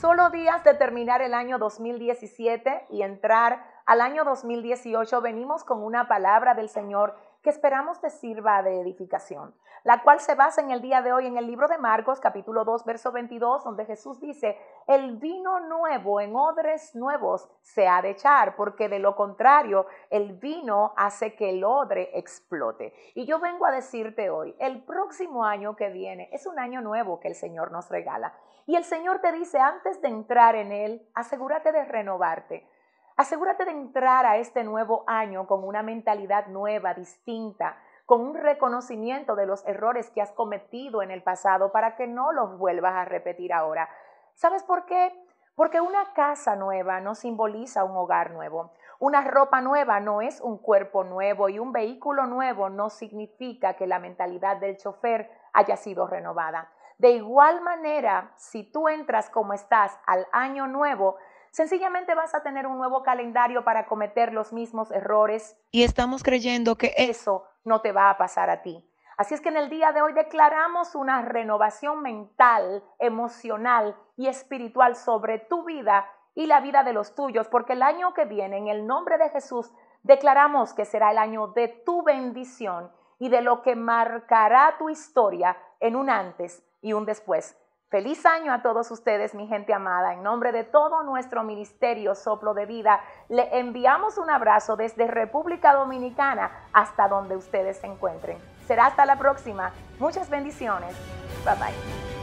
solo días de terminar el año 2017 y entrar al año 2018, venimos con una palabra del Señor que esperamos te sirva de edificación, la cual se basa en el día de hoy en el libro de Marcos capítulo 2 verso 22, donde Jesús dice, el vino nuevo en odres nuevos se ha de echar, porque de lo contrario el vino hace que el odre explote. Y yo vengo a decirte hoy, el próximo año que viene es un año nuevo que el Señor nos regala. Y el Señor te dice, antes de entrar en él, asegúrate de renovarte Asegúrate de entrar a este nuevo año con una mentalidad nueva, distinta, con un reconocimiento de los errores que has cometido en el pasado para que no los vuelvas a repetir ahora. ¿Sabes por qué? Porque una casa nueva no simboliza un hogar nuevo. Una ropa nueva no es un cuerpo nuevo y un vehículo nuevo no significa que la mentalidad del chofer haya sido renovada. De igual manera, si tú entras como estás al año nuevo, sencillamente vas a tener un nuevo calendario para cometer los mismos errores. Y estamos creyendo que e- eso no te va a pasar a ti. Así es que en el día de hoy declaramos una renovación mental, emocional y espiritual sobre tu vida y la vida de los tuyos, porque el año que viene, en el nombre de Jesús, declaramos que será el año de tu bendición y de lo que marcará tu historia en un antes y un después. Feliz año a todos ustedes, mi gente amada. En nombre de todo nuestro ministerio Soplo de Vida, le enviamos un abrazo desde República Dominicana hasta donde ustedes se encuentren. Será hasta la próxima. Muchas bendiciones. Bye bye.